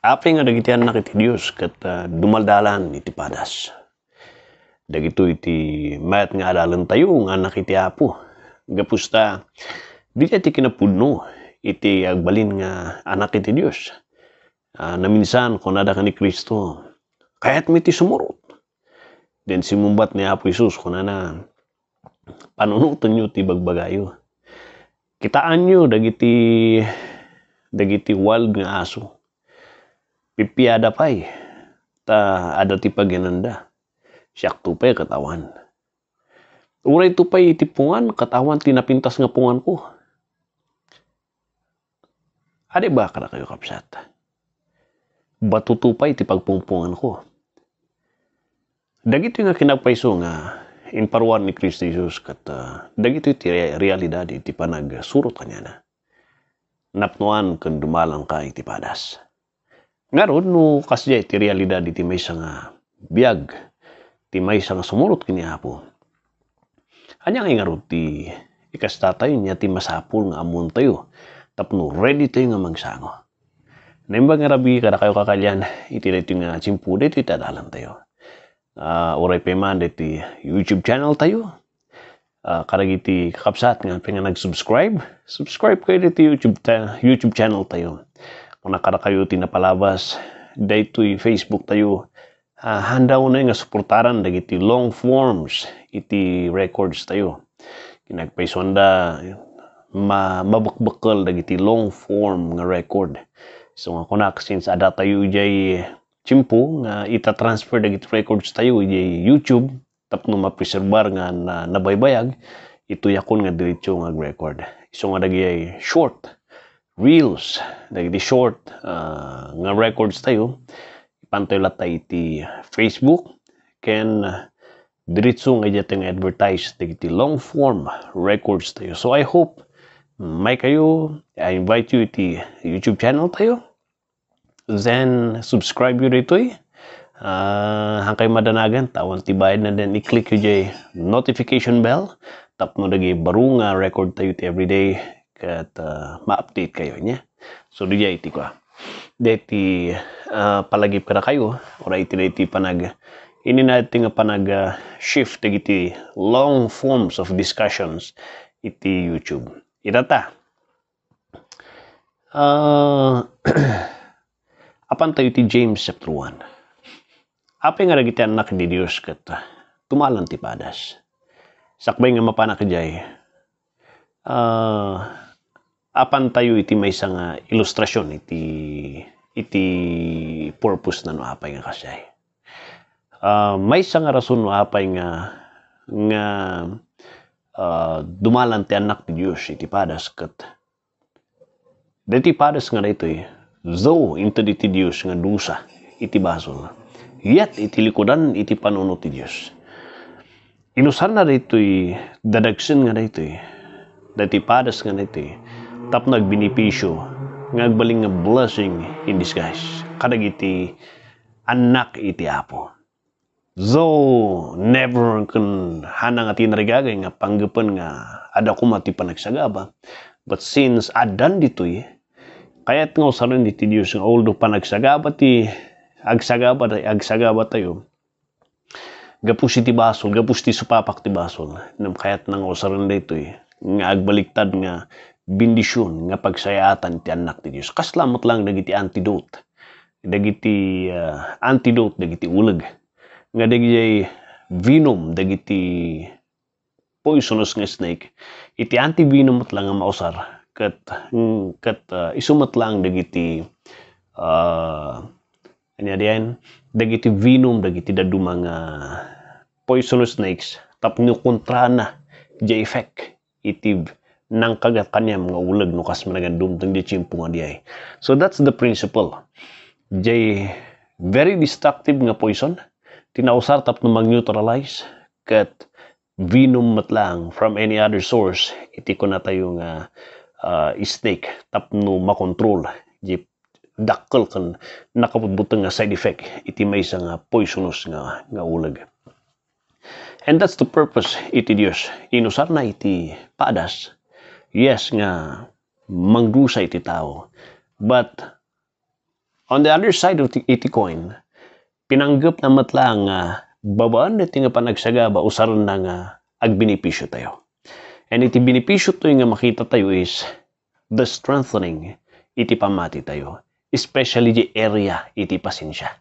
Aping nga dagitian na kiti Dios ket ah, dumaldalan iti padas. Dagito iti mayat nga adalan tayo nga anak iti Apo. Gapusta di iti kinapuno iti agbalin nga anak iti Dios. Uh, ah, na minsan kunada ka ni Kristo kayat mi ti sumurot. Den simumbat ni Apo Isus kunana panunutan nyo ti bagbagayo. Kitaan nyo dagiti dagiti wild nga aso pipiyada pay ta ada ti paginanda siak tupay katawan uray tupay iti pungan katawan tinapintas nga pungan ko adi ba kada kayo kapsat batutupay ti pagpungpungan ko dagito nga kinagpayso nga in paruan ni Kristo Jesus kat uh, dagito iti realidad iti panagsurot kanya na napnuan kung dumalang ka itipadas. padas. Ngaron no kasya ti realidad iti may nga ah, biyag, ti may nga sumurot kini Apo. Anya nga ngaron ti ikastatayo niya ti masapul nga amon tayo, tapno ready tayo nga magsango. Naimbang nga rabi kada kayo kakalyan, iti ito nga simpude iti tadalan tayo. Uh, oray pa man iti YouTube channel tayo, uh, ah, karag iti kakapsat nga pinga nag-subscribe, subscribe kayo iti YouTube, ta- YouTube channel tayo kung nakara kayo tinapalabas to Facebook tayo uh, handa na nga suportaran dagiti long forms iti records tayo kinagpayson da ma mabukbukal dagiti long form nga record so nga kunak since ada tayo jay chimpo nga ita-transfer dagiti records tayo jay YouTube tapno mapreserbar nga na, nabaybayag ito yakon nga diretso nga record so nga dagiti short reels dagiti short uh, nga records tayo pantoy latay iti Facebook ken diretso nga iti nga advertise dagiti long form records tayo so I hope may kayo I invite you iti YouTube channel tayo then subscribe you dito eh uh, ah, hangkay madanagan tawon tibayad na then i-click yung notification bell tap mo dagi barunga record tayo everyday at uh, ma-update kayo niya. So, do iti ko. Ah. Deti uh, ah, palagi pa kayo or iti na iti panag ini natin nga panag uh, shift iti long forms of discussions iti YouTube. Itata. Uh, apan tayo ti James chapter 1. Apa nga ragiti anak ni Dios ket tumalan ti padas. Sakbay nga mapanak jay. Uh, apan tayo iti may nga ah, ilustrasyon iti iti purpose na nuapay nga kasay. Uh, ah, may nga rason nuapay nga nga uh, dumalan ti anak ti Dios iti padas ket deti padas nga dito eh, though into ti Dios nga dusa iti basol yet iti likudan iti panuno ti Dios inusan na dito eh, dadagsin nga dito eh, dati padas nga dito eh, tapnag binipisyo ngagbaling nga blessing in disguise kadag iti anak iti apo so never kan hanang ati narigagay nga panggapan nga ada kumati panagsagaba but since adan ditoy kaya't nga usaran iti Diyos nga although panagsagaba ti agsagaba agsagaba tayo gapus iti basol, gapus ti supapak ti basol. kayat nga usaran dito eh. Nga agbaliktad nga bendisyon nga pagsayatan ti anak ti Dios kaslamot lang dagiti antidote dagiti uh, ah, antidote dagiti uleg nga dagiti venom dagiti poisonous nga snake iti antivenom lang nga mausar ket mm, ket uh, ah, isumat lang dagiti uh, anya diyan dagiti venom dagiti dadu nga poisonous snakes tapno kontra na j effect itib nang kagat kanya mga ulag no kas managan dumtang di di diay. So that's the principle. Jay very destructive nga poison. Tinausar tap no mag-neutralize kat venom matlang from any other source iti ko na tayo nga uh, snake tap no makontrol di dakkel kan nakapudbutang nga side effect iti may sa nga poisonous nga nga ulag and that's the purpose iti Dios inusar na iti padas yes nga mangdusa iti tao. But on the other side of iti coin, pinanggap na matla nga babaan iti nga panagsagaba usaran na nga agbinipisyo tayo. And iti binipisyo to nga makita tayo is the strengthening iti pamati tayo. Especially the area iti pasensya.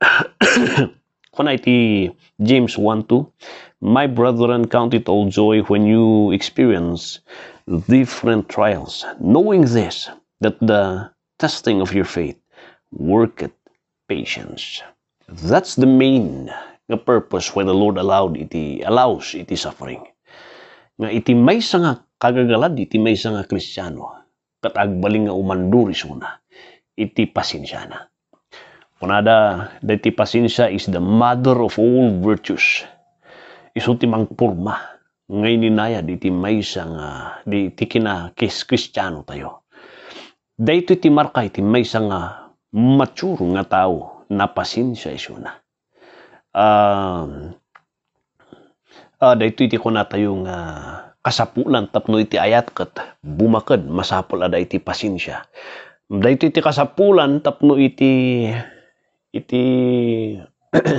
180 James 1:2 My brethren count it all joy when you experience different trials knowing this that the testing of your faith worketh patience that's the main nga purpose why the Lord allowed iti allows iti suffering nga iti may nga kagagalad iti may nga kristyano katagbaling nga umanduri suna iti pasensyana Punada, dati pasensya is the mother of all virtues. Isuti mang purma. Ngayon ninaya, diti may isang, uh, diti kina kis kristyano tayo. Dahito ti markay, iti may isang uh, mature nga tao na pasensya iso na. Uh, um, uh, ah, dahito iti ko na tayong uh, kasapulan tapno iti ayat kat bumakad masapol ada iti pasensya. Dahito iti kasapulan tapno iti iti इति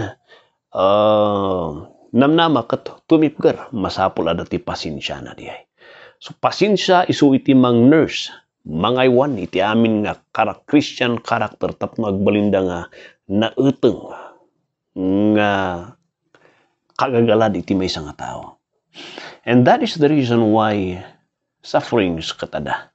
um, namnama kat tumipgar masapul ada ti pasensya na ay. So pasensya isu iti mang nurse mangaywan iti amin nga karak Christian character tapno agbalinda nga nauteng nga kagagalad iti may nga tao. And that is the reason why sufferings katada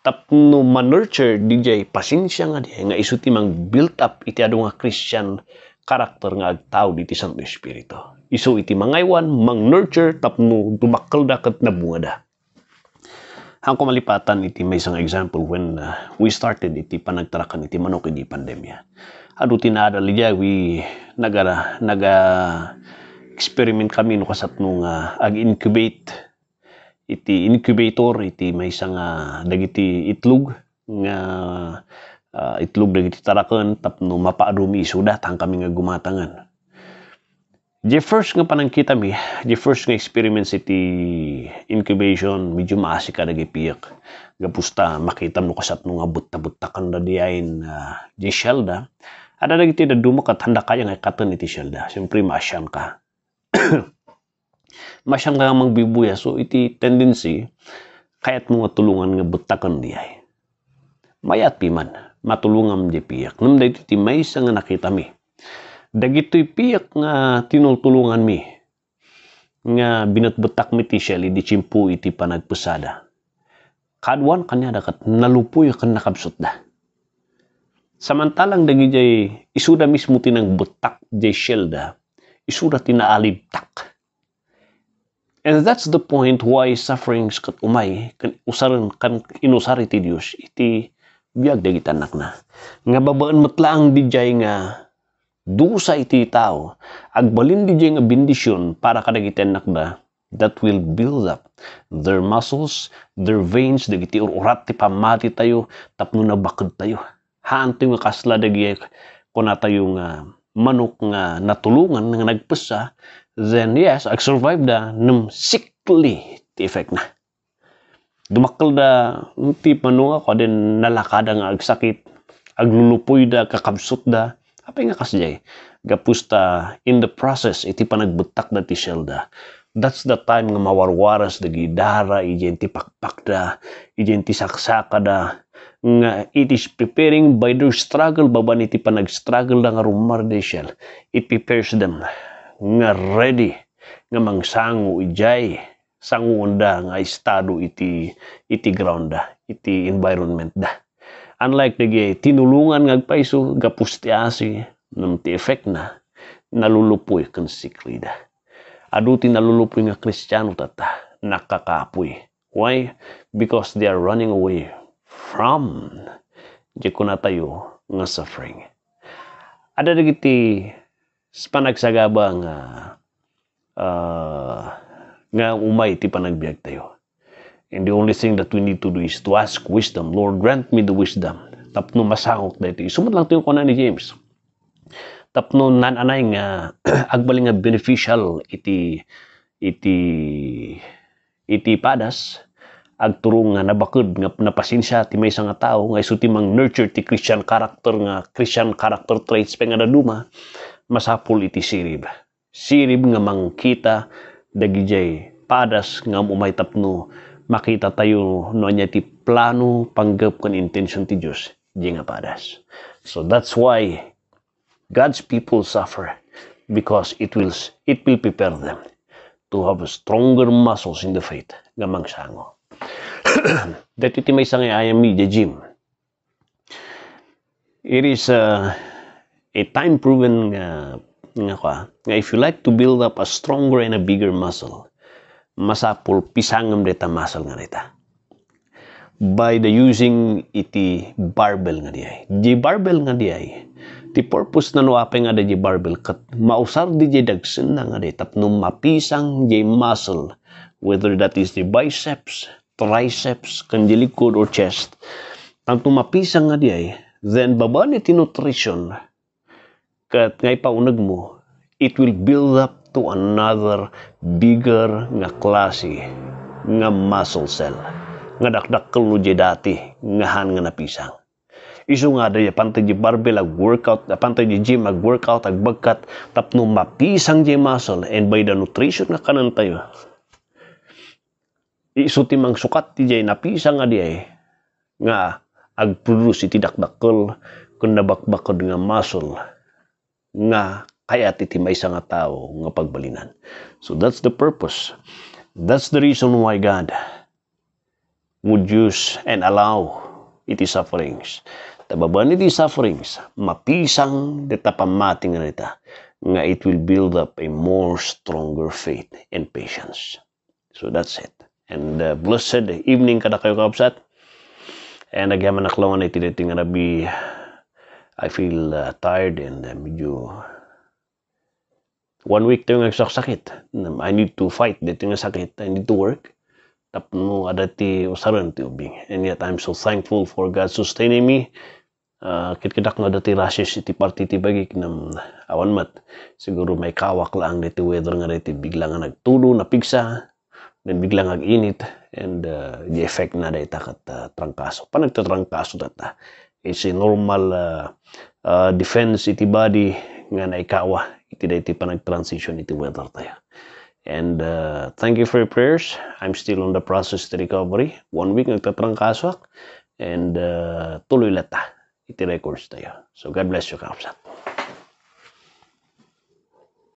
tapno manurture DJ pasensya nga di nga isuti mang built up iti adu nga Christian karakter nga agtao diti Santo Espiritu. Isu iti mangaywan, mang nurture tapno dumakkel da ket nabungada. Ang malipatan iti may isang example when uh, we started iti panagtarakan iti manok iti pandemya. Adu tinada liya we naga naga experiment kami no kasat nung uh, ag-incubate iti incubator iti maysa nga ah, dagiti itlog nga uh, itlog dagiti taraken tapno mapaadumi isudat kami nga gumatangan. Di first nga panangkita mi, di first nga experiment iti incubation, medyo maasi ka nagipiyak. Gapusta, makita mo kasat nga abut-abut takan na di ayin uh, ah, di shelda. Ada dagiti da dumakat, handa kaya nga katan iti shelda. Siyempre, maasyam ka. masyang ramang bibuya so iti tendency kayat mga tulungan nga butakan niya. mayat piman matulungan di piyak nam iti ti maysa nga nakita mi dagitoy piyak nga tinultulungan mi nga binatbutak mi ti Shelly di chimpu iti panagpusada kadwan kanya dakat nalupoy ya kan nakabsot da samantalang jay, isuda mismo tinang butak jay Shelda isuda tinaalib tak And that's the point why sufferings kat umay, kan usaran, kan inusari ti Diyos, iti biyag dagitanak na. Nga babaan matlaang dijay nga dusa iti tao, agbalin dijay nga bendisyon para kadagitanak ba, that will build up their muscles, their veins, dagiti urat ti pamati tayo, tapno na bakod tayo. Haan tayo nga kasla dagiti kuna tayo nga manok nga natulungan nga nagpasa then yes, I survived the num sickly effect na. Dumakal da ti panunga ko din nalakada nga agsakit, aglulupoy da, kakabsot da, apay nga kasjay. Gapusta in the process iti panagbutak da ti shell da. That's the time nga mawarwaras da gidara, ijen ti pakpak da, ijen ti saksaka da, nga it is preparing by their struggle baban iti panagstruggle da nga rumar da shell. It prepares them nga ready nga mangsangu ijay sanguunda nga estado iti iti grounda iti environment da unlike dagay tinulungan nga agpaiso gapustiasi nam ti effect na nalulupoy ken siklida adu ti nalulupoy nga kristiyano tata nakakapoy why because they are running away from di ko na tayo nga suffering ada dagiti sa panagsagabang uh, ah, uh, nga umay ti panagbiag tayo. And the only thing that we need to do is to ask wisdom. Lord, grant me the wisdom. Tapno masakok dito. Sumot lang tayo kunan ni James. Tapno nananay nga agbaling nga beneficial iti iti iti padas agturong nga nabakod nga napasinsya ti may nga tao nga iso ti mang nurture ti Christian character nga Christian character traits pa nga naduma masapul iti sirib. Sirib nga mangkita dagijay padas nga umay tapno makita tayo no niya ti plano panggap kan intention ti Diyos di nga padas. So that's why God's people suffer because it will it will prepare them to have stronger muscles in the faith nga mangsango. Dito ti may sangayayam ni Jim. It is uh, a time-proven nga uh, nga kwa, nga if you like to build up a stronger and a bigger muscle, masapul pisangam deta muscle nga deta. By the using iti barbell nga diay. Di barbell nga diay, the purpose na nuapay nga di barbell kat mausar di di dagsen na nga deta tapno mapisang di muscle, whether that is the biceps, triceps, kandilikod or chest, tapno mapisang nga diay, then babaan iti nutrition, kat ngay paunag mo, it will build up to another bigger nga klase nga muscle cell nga dakdak kalu dati nga han nga napisang isu nga daya pantay di barbell ag workout pantay di gym ag workout ag bagkat tapno mapisang di muscle and by the nutrition nga kanan tayo isu timang sukat ti jay napisang nga diay nga ag produce iti dakdakkel kun nabakbakod nga muscle nga kaya titimay sa nga tao nga pagbalinan. So that's the purpose. That's the reason why God would use and allow iti sufferings. Tababan iti sufferings, mapisang detapamating na ita, nga it will build up a more stronger faith and patience. So that's it. And uh, blessed evening kada kayo kapsat. And agyaman aklawan iti dating nga I feel uh, tired and uh, medyo one week tayo nagsakit. I need to fight. Dito nga sakit. I need to work. Tapno adati usaran ti ubing. And yet I'm so thankful for God sustaining me. Uh, ah, kitkidak nga dati rashes iti party ti bagik ng awan mat. Siguro may kawak lang dito weather nga dito bigla nga nagtulo, napigsa. Then bigla nga init. And uh, the effect na dito takat uh, trangkaso. Panagtatrangkaso data. isi normal uh, uh, defense iti body nga naikawa iti da iti panag-transition iti weather tayo. And uh, thank you for your prayers. I'm still on the process to recovery. One week nagtatrangkaswak and uh, tuloy lata iti records tayo. So God bless you, Kapsat.